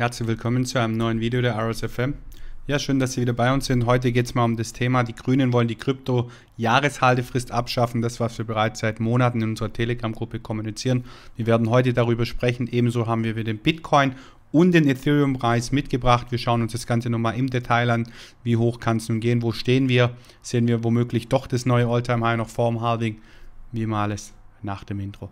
Herzlich willkommen zu einem neuen Video der RSFM. Ja, schön, dass Sie wieder bei uns sind. Heute geht es mal um das Thema, die Grünen wollen die Krypto-Jahreshaltefrist abschaffen. Das, was wir bereits seit Monaten in unserer Telegram-Gruppe kommunizieren. Wir werden heute darüber sprechen. Ebenso haben wir den Bitcoin und den Ethereum-Preis mitgebracht. Wir schauen uns das Ganze nochmal im Detail an. Wie hoch kann es nun gehen? Wo stehen wir? Sehen wir womöglich doch das neue Alltime high noch vorm Halving? Wie mal alles nach dem Intro.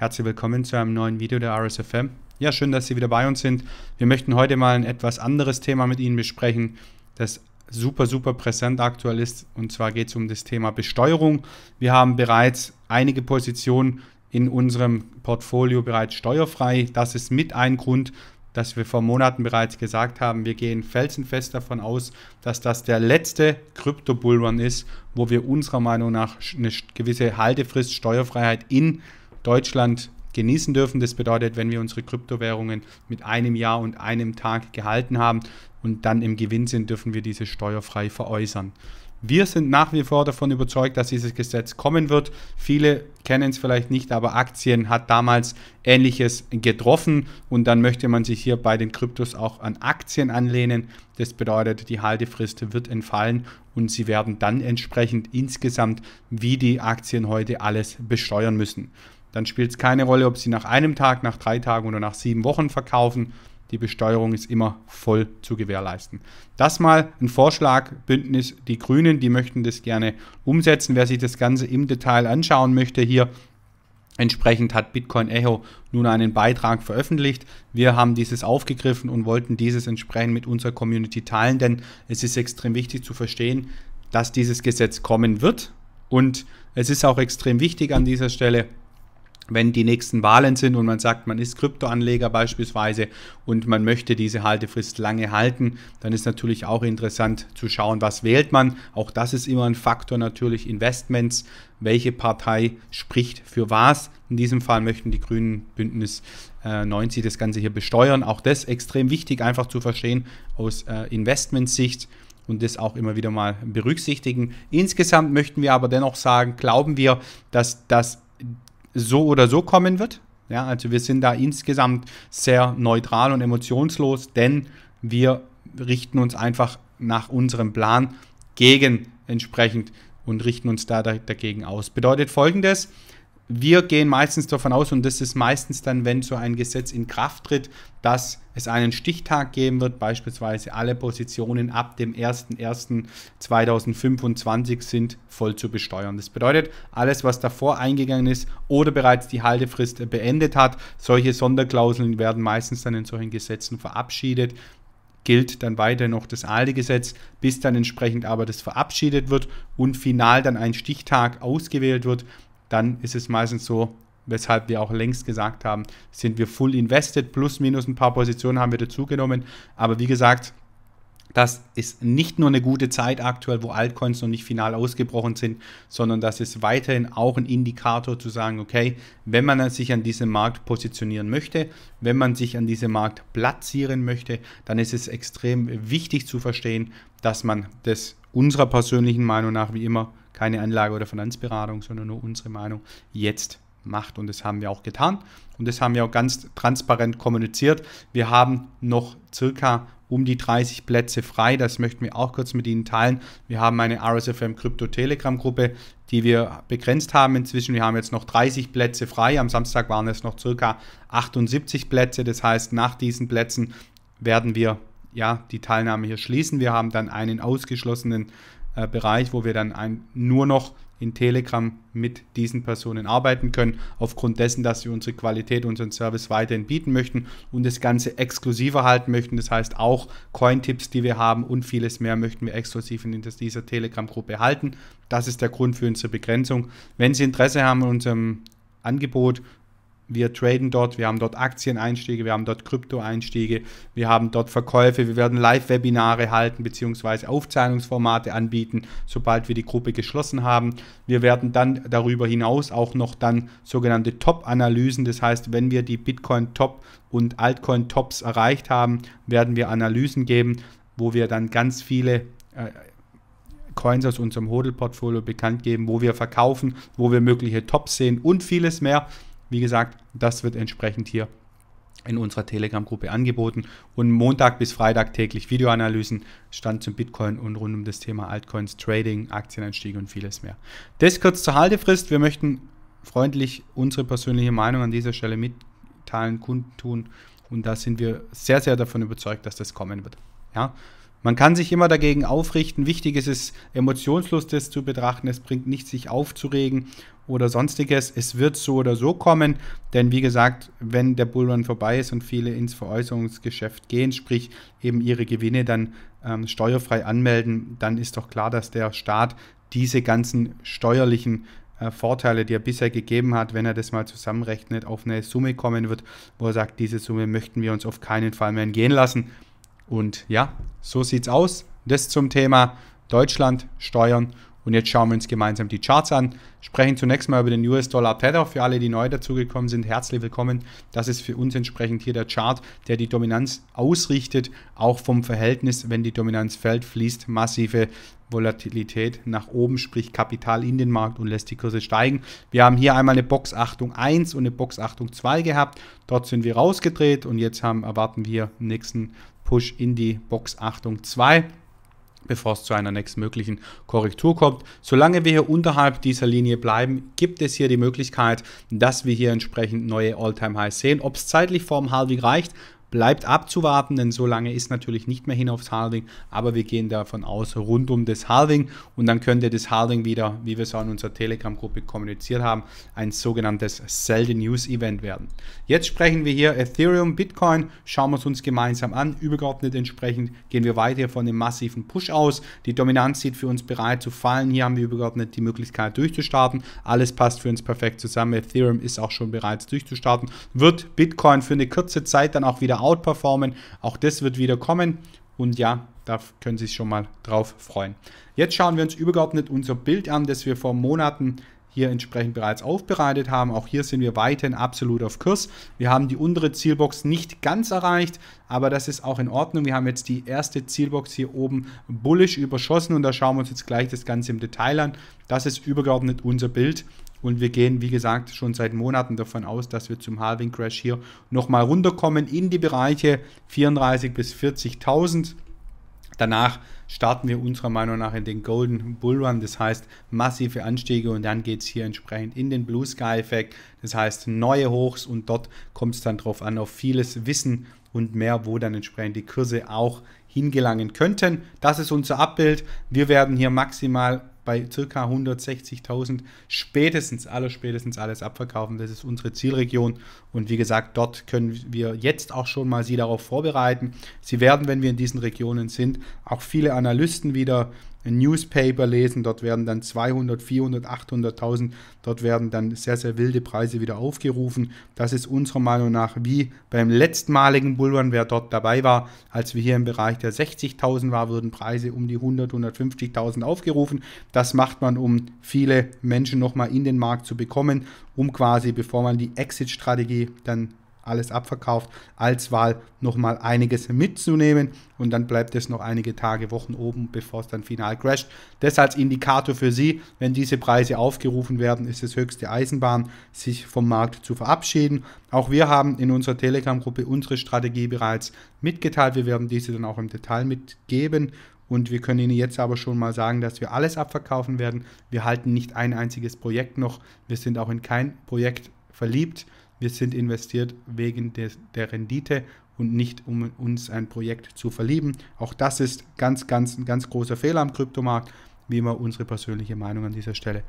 Herzlich willkommen zu einem neuen Video der RSFM. Ja, schön, dass Sie wieder bei uns sind. Wir möchten heute mal ein etwas anderes Thema mit Ihnen besprechen, das super, super präsent aktuell ist. Und zwar geht es um das Thema Besteuerung. Wir haben bereits einige Positionen in unserem Portfolio bereits steuerfrei. Das ist mit ein Grund, dass wir vor Monaten bereits gesagt haben, wir gehen felsenfest davon aus, dass das der letzte Krypto-Bullrun ist, wo wir unserer Meinung nach eine gewisse Haltefrist, Steuerfreiheit in Deutschland genießen dürfen. Das bedeutet, wenn wir unsere Kryptowährungen mit einem Jahr und einem Tag gehalten haben und dann im Gewinn sind, dürfen wir diese steuerfrei veräußern. Wir sind nach wie vor davon überzeugt, dass dieses Gesetz kommen wird. Viele kennen es vielleicht nicht, aber Aktien hat damals Ähnliches getroffen und dann möchte man sich hier bei den Kryptos auch an Aktien anlehnen. Das bedeutet, die Haltefrist wird entfallen und sie werden dann entsprechend insgesamt, wie die Aktien heute alles besteuern müssen dann spielt es keine Rolle, ob sie nach einem Tag, nach drei Tagen oder nach sieben Wochen verkaufen. Die Besteuerung ist immer voll zu gewährleisten. Das mal ein Vorschlag, Bündnis Die Grünen, die möchten das gerne umsetzen. Wer sich das Ganze im Detail anschauen möchte, hier Entsprechend hat Bitcoin Echo nun einen Beitrag veröffentlicht. Wir haben dieses aufgegriffen und wollten dieses entsprechend mit unserer Community teilen, denn es ist extrem wichtig zu verstehen, dass dieses Gesetz kommen wird. Und es ist auch extrem wichtig an dieser Stelle, wenn die nächsten Wahlen sind und man sagt, man ist Kryptoanleger beispielsweise und man möchte diese Haltefrist lange halten, dann ist natürlich auch interessant zu schauen, was wählt man. Auch das ist immer ein Faktor natürlich Investments, welche Partei spricht für was. In diesem Fall möchten die Grünen Bündnis 90 äh, das Ganze hier besteuern. Auch das extrem wichtig einfach zu verstehen aus äh, Investmentsicht und das auch immer wieder mal berücksichtigen. Insgesamt möchten wir aber dennoch sagen, glauben wir, dass das so oder so kommen wird. Ja, also wir sind da insgesamt sehr neutral und emotionslos, denn wir richten uns einfach nach unserem Plan gegen entsprechend und richten uns da dagegen aus. Bedeutet folgendes, wir gehen meistens davon aus, und das ist meistens dann, wenn so ein Gesetz in Kraft tritt, dass es einen Stichtag geben wird, beispielsweise alle Positionen ab dem 01.01.2025 sind voll zu besteuern. Das bedeutet, alles, was davor eingegangen ist oder bereits die Haltefrist beendet hat, solche Sonderklauseln werden meistens dann in solchen Gesetzen verabschiedet gilt dann weiter noch das alte Gesetz, bis dann entsprechend aber das verabschiedet wird und final dann ein Stichtag ausgewählt wird, dann ist es meistens so, weshalb wir auch längst gesagt haben, sind wir full invested, plus minus ein paar Positionen haben wir dazugenommen. Aber wie gesagt, das ist nicht nur eine gute Zeit aktuell, wo Altcoins noch nicht final ausgebrochen sind, sondern das ist weiterhin auch ein Indikator zu sagen, okay, wenn man sich an diesem Markt positionieren möchte, wenn man sich an diesem Markt platzieren möchte, dann ist es extrem wichtig zu verstehen, dass man das unserer persönlichen Meinung nach wie immer keine Anlage- oder Finanzberatung, sondern nur unsere Meinung jetzt macht. Und das haben wir auch getan. Und das haben wir auch ganz transparent kommuniziert. Wir haben noch circa um die 30 Plätze frei. Das möchten wir auch kurz mit Ihnen teilen. Wir haben eine RSFM Krypto Telegram Gruppe, die wir begrenzt haben inzwischen. Wir haben jetzt noch 30 Plätze frei. Am Samstag waren es noch circa 78 Plätze. Das heißt, nach diesen Plätzen werden wir ja die Teilnahme hier schließen. Wir haben dann einen ausgeschlossenen äh, Bereich, wo wir dann ein, nur noch in Telegram mit diesen Personen arbeiten können, aufgrund dessen, dass wir unsere Qualität, unseren Service weiterhin bieten möchten und das Ganze exklusiver halten möchten. Das heißt, auch Cointipps, die wir haben und vieles mehr möchten wir exklusiv in dieser Telegram-Gruppe halten. Das ist der Grund für unsere Begrenzung. Wenn Sie Interesse haben an unserem Angebot, wir traden dort, wir haben dort Aktieneinstiege, wir haben dort Kryptoeinstiege, wir haben dort Verkäufe, wir werden Live-Webinare halten bzw. Aufzeichnungsformate anbieten, sobald wir die Gruppe geschlossen haben. Wir werden dann darüber hinaus auch noch dann sogenannte Top-Analysen, das heißt, wenn wir die Bitcoin-Top und Altcoin-Tops erreicht haben, werden wir Analysen geben, wo wir dann ganz viele äh, Coins aus unserem Hodel-Portfolio bekannt geben, wo wir verkaufen, wo wir mögliche Tops sehen und vieles mehr. Wie gesagt, das wird entsprechend hier in unserer Telegram-Gruppe angeboten und Montag bis Freitag täglich Videoanalysen, Stand zum Bitcoin und rund um das Thema Altcoins, Trading, Aktienanstiege und vieles mehr. Das kurz zur Haltefrist. Wir möchten freundlich unsere persönliche Meinung an dieser Stelle mitteilen, kundtun und da sind wir sehr, sehr davon überzeugt, dass das kommen wird. Ja, man kann sich immer dagegen aufrichten. Wichtig ist es, emotionslos das zu betrachten. Es bringt nichts, sich aufzuregen oder sonstiges. Es wird so oder so kommen, denn wie gesagt, wenn der Bullrun vorbei ist und viele ins Veräußerungsgeschäft gehen, sprich eben ihre Gewinne dann ähm, steuerfrei anmelden, dann ist doch klar, dass der Staat diese ganzen steuerlichen äh, Vorteile, die er bisher gegeben hat, wenn er das mal zusammenrechnet, auf eine Summe kommen wird, wo er sagt, diese Summe möchten wir uns auf keinen Fall mehr entgehen lassen. Und ja, so sieht's aus. Das zum Thema Deutschland, Steuern und jetzt schauen wir uns gemeinsam die Charts an, sprechen zunächst mal über den US-Dollar-Tether. Für alle, die neu dazugekommen sind, herzlich willkommen. Das ist für uns entsprechend hier der Chart, der die Dominanz ausrichtet, auch vom Verhältnis, wenn die Dominanz fällt, fließt massive Volatilität nach oben, sprich Kapital in den Markt und lässt die Kurse steigen. Wir haben hier einmal eine Box Achtung 1 und eine Box Achtung 2 gehabt. Dort sind wir rausgedreht und jetzt haben, erwarten wir nächsten Push in die Box Achtung 2 bevor es zu einer nächsten möglichen Korrektur kommt. Solange wir hier unterhalb dieser Linie bleiben, gibt es hier die Möglichkeit, dass wir hier entsprechend neue All-Time-Highs sehen. Ob es zeitlich vorm Halving reicht, Bleibt abzuwarten, denn so lange ist natürlich nicht mehr hin aufs Halving, aber wir gehen davon aus, rund um das Halving und dann könnte das Halving wieder, wie wir es auch in unserer Telegram-Gruppe kommuniziert haben, ein sogenanntes Sell the News Event werden. Jetzt sprechen wir hier Ethereum, Bitcoin, schauen wir es uns gemeinsam an, übergeordnet entsprechend gehen wir weiter von dem massiven Push aus. Die Dominanz sieht für uns bereit zu fallen, hier haben wir übergeordnet die Möglichkeit durchzustarten, alles passt für uns perfekt zusammen, Ethereum ist auch schon bereits durchzustarten, wird Bitcoin für eine kurze Zeit dann auch wieder wieder outperformen. Auch das wird wieder kommen. Und ja, da können Sie sich schon mal drauf freuen. Jetzt schauen wir uns überhaupt nicht unser Bild an, das wir vor Monaten hier entsprechend bereits aufbereitet haben. Auch hier sind wir weiterhin absolut auf Kurs. Wir haben die untere Zielbox nicht ganz erreicht, aber das ist auch in Ordnung. Wir haben jetzt die erste Zielbox hier oben bullisch überschossen und da schauen wir uns jetzt gleich das Ganze im Detail an. Das ist überhaupt nicht unser Bild. Und wir gehen, wie gesagt, schon seit Monaten davon aus, dass wir zum Halving Crash hier nochmal runterkommen in die Bereiche 34.000 bis 40.000. Danach starten wir unserer Meinung nach in den Golden Bull Run, das heißt massive Anstiege und dann geht es hier entsprechend in den Blue Sky Effekt, das heißt neue Hochs und dort kommt es dann drauf an, auf vieles Wissen und mehr, wo dann entsprechend die Kurse auch hingelangen könnten. Das ist unser Abbild. Wir werden hier maximal bei ca. 160.000 spätestens, alles spätestens alles abverkaufen. Das ist unsere Zielregion und wie gesagt, dort können wir jetzt auch schon mal Sie darauf vorbereiten. Sie werden, wenn wir in diesen Regionen sind, auch viele Analysten wieder ein Newspaper lesen, dort werden dann 200, 400, 800.000, dort werden dann sehr, sehr wilde Preise wieder aufgerufen. Das ist unserer Meinung nach wie beim letztmaligen Bullrun, wer dort dabei war, als wir hier im Bereich der 60.000 waren, wurden Preise um die 100, 150.000 aufgerufen. Das macht man, um viele Menschen nochmal in den Markt zu bekommen, um quasi, bevor man die Exit-Strategie dann alles abverkauft, als Wahl nochmal einiges mitzunehmen und dann bleibt es noch einige Tage, Wochen oben, bevor es dann final crasht. Das als Indikator für Sie, wenn diese Preise aufgerufen werden, ist es höchste Eisenbahn, sich vom Markt zu verabschieden. Auch wir haben in unserer Telegram-Gruppe unsere Strategie bereits mitgeteilt. Wir werden diese dann auch im Detail mitgeben und wir können Ihnen jetzt aber schon mal sagen, dass wir alles abverkaufen werden. Wir halten nicht ein einziges Projekt noch. Wir sind auch in kein Projekt verliebt. Wir sind investiert wegen des, der Rendite und nicht um uns ein Projekt zu verlieben. Auch das ist ganz, ganz, ein ganz großer Fehler am Kryptomarkt, wie immer unsere persönliche Meinung an dieser Stelle.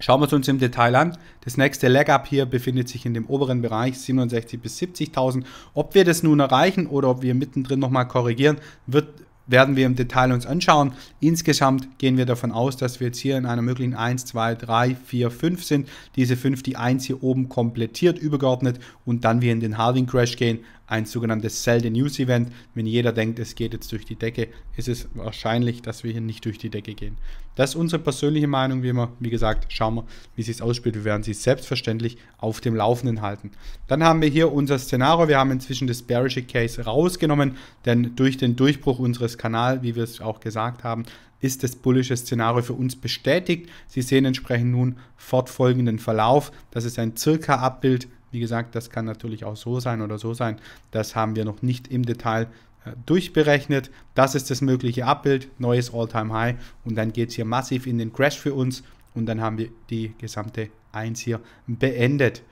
Schauen wir es uns im Detail an. Das nächste Leg-Up hier befindet sich in dem oberen Bereich 67.000 bis 70.000. Ob wir das nun erreichen oder ob wir mittendrin nochmal korrigieren, wird werden wir im Detail uns anschauen. Insgesamt gehen wir davon aus, dass wir jetzt hier in einer möglichen 1, 2, 3, 4, 5 sind. Diese 5, die 1 hier oben komplettiert, übergeordnet und dann wir in den Halving Crash gehen, ein sogenanntes Sell the News Event. Wenn jeder denkt, es geht jetzt durch die Decke, ist es wahrscheinlich, dass wir hier nicht durch die Decke gehen. Das ist unsere persönliche Meinung, wie immer. Wie gesagt, schauen wir, wie es ausspielt. Wir werden Sie selbstverständlich auf dem Laufenden halten. Dann haben wir hier unser Szenario. Wir haben inzwischen das Bearish Case rausgenommen, denn durch den Durchbruch unseres Kanals, wie wir es auch gesagt haben, ist das bullische Szenario für uns bestätigt. Sie sehen entsprechend nun fortfolgenden Verlauf. Das ist ein circa Abbild wie gesagt, das kann natürlich auch so sein oder so sein. Das haben wir noch nicht im Detail äh, durchberechnet. Das ist das mögliche Abbild, neues All-Time-High und dann geht es hier massiv in den Crash für uns und dann haben wir die gesamte 1 hier beendet.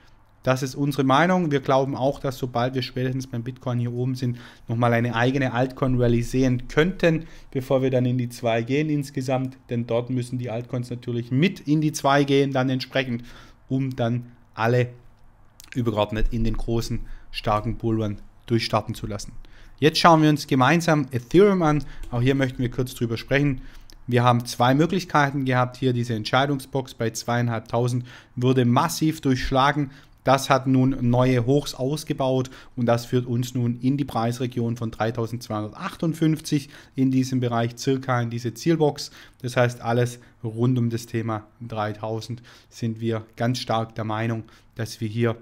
Das ist unsere Meinung. Wir glauben auch, dass sobald wir spätestens beim Bitcoin hier oben sind, nochmal eine eigene Altcoin-Rally sehen könnten, bevor wir dann in die 2 gehen insgesamt. Denn dort müssen die Altcoins natürlich mit in die 2 gehen, dann entsprechend, um dann alle übergeordnet in den großen, starken Bullrun durchstarten zu lassen. Jetzt schauen wir uns gemeinsam Ethereum an. Auch hier möchten wir kurz drüber sprechen. Wir haben zwei Möglichkeiten gehabt. Hier diese Entscheidungsbox bei 2.500 wurde massiv durchschlagen. Das hat nun neue Hochs ausgebaut und das führt uns nun in die Preisregion von 3258 in diesem Bereich circa in diese Zielbox. Das heißt, alles rund um das Thema 3000 sind wir ganz stark der Meinung, dass wir hier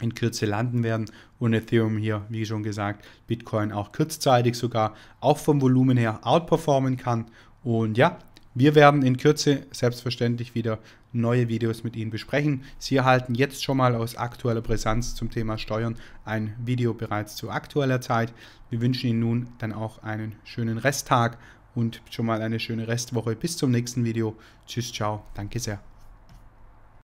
in Kürze landen werden und Ethereum hier, wie schon gesagt, Bitcoin auch kurzzeitig sogar auch vom Volumen her outperformen kann. Und ja, wir werden in Kürze selbstverständlich wieder neue Videos mit Ihnen besprechen. Sie erhalten jetzt schon mal aus aktueller Brisanz zum Thema Steuern ein Video bereits zu aktueller Zeit. Wir wünschen Ihnen nun dann auch einen schönen Resttag und schon mal eine schöne Restwoche. Bis zum nächsten Video. Tschüss, ciao. Danke sehr.